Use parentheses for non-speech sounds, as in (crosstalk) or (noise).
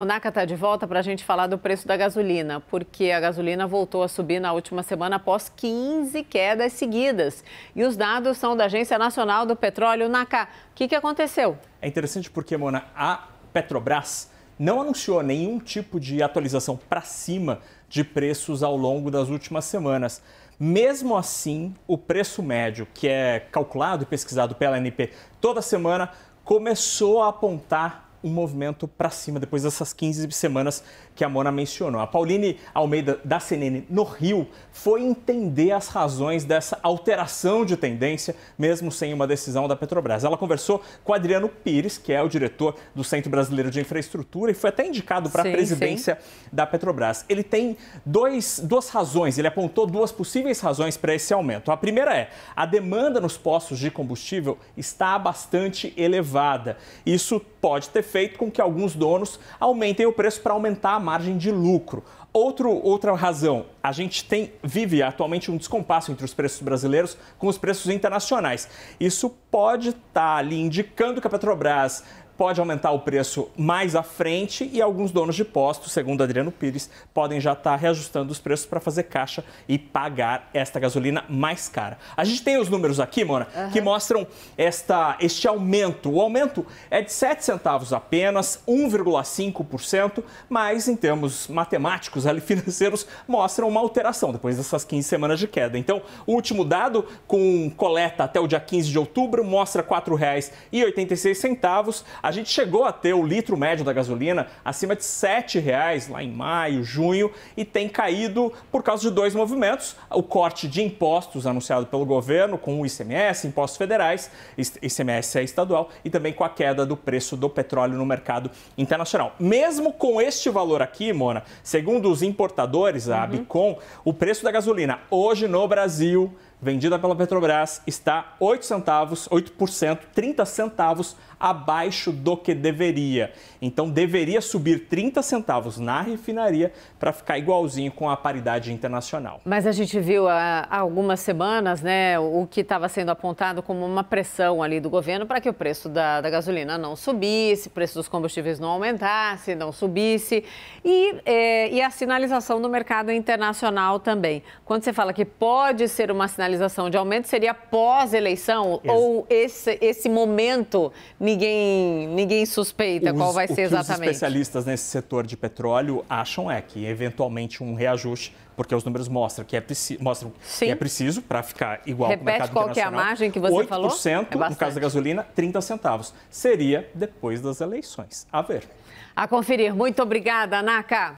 O NACA está de volta para a gente falar do preço da gasolina, porque a gasolina voltou a subir na última semana após 15 quedas seguidas. E os dados são da Agência Nacional do Petróleo, NACA. O que, que aconteceu? É interessante porque, Mona, a Petrobras não anunciou nenhum tipo de atualização para cima de preços ao longo das últimas semanas. Mesmo assim, o preço médio, que é calculado e pesquisado pela ANP toda semana, começou a apontar um movimento para cima depois dessas 15 semanas que a Mona mencionou. A Pauline Almeida da CNN no Rio foi entender as razões dessa alteração de tendência, mesmo sem uma decisão da Petrobras. Ela conversou com Adriano Pires, que é o diretor do Centro Brasileiro de Infraestrutura e foi até indicado para a presidência sim. da Petrobras. Ele tem dois, duas razões, ele apontou duas possíveis razões para esse aumento. A primeira é a demanda nos postos de combustível está bastante elevada. Isso pode ter feito com que alguns donos aumentem o preço para aumentar a margem de lucro. Outro, outra razão, a gente tem, vive atualmente um descompasso entre os preços brasileiros com os preços internacionais. Isso pode estar tá ali indicando que a Petrobras pode aumentar o preço mais à frente e alguns donos de postos, segundo Adriano Pires, podem já estar reajustando os preços para fazer caixa e pagar esta gasolina mais cara. A gente tem os números aqui, Mona, uhum. que mostram esta, este aumento. O aumento é de 7 centavos apenas, 1,5%, mas em termos matemáticos ali (laughs) financeiros mostram uma alteração depois dessas 15 semanas de queda. Então, o último dado com coleta até o dia 15 de outubro mostra R$ 4,86 a gente chegou a ter o litro médio da gasolina acima de R$ 7,00 lá em maio, junho, e tem caído por causa de dois movimentos: o corte de impostos anunciado pelo governo, com o ICMS, impostos federais, ICMS é estadual, e também com a queda do preço do petróleo no mercado internacional. Mesmo com este valor aqui, Mona, segundo os importadores, a uhum. Abicom, o preço da gasolina hoje no Brasil vendida pela Petrobras está 8 centavos, 8%, 30 centavos abaixo do que deveria. Então deveria subir 30 centavos na refinaria para ficar igualzinho com a paridade internacional. Mas a gente viu há algumas semanas, né, o que estava sendo apontado como uma pressão ali do governo para que o preço da, da, gasolina não subisse, o preço dos combustíveis não aumentasse, não subisse e, é, e a sinalização do mercado internacional também. Quando você fala que pode ser uma sinalização sinalização de aumento seria pós-eleição ou esse, esse momento ninguém, ninguém suspeita os, qual vai ser exatamente? Os especialistas nesse setor de petróleo acham é que eventualmente um reajuste porque os números mostram que é, preci mostram que é preciso para ficar igual Repete ao mercado qual internacional. qual é a margem que você 8%, falou? 8%, é no caso da gasolina, 30 centavos. Seria depois das eleições. A ver. A conferir. Muito obrigada, Naka.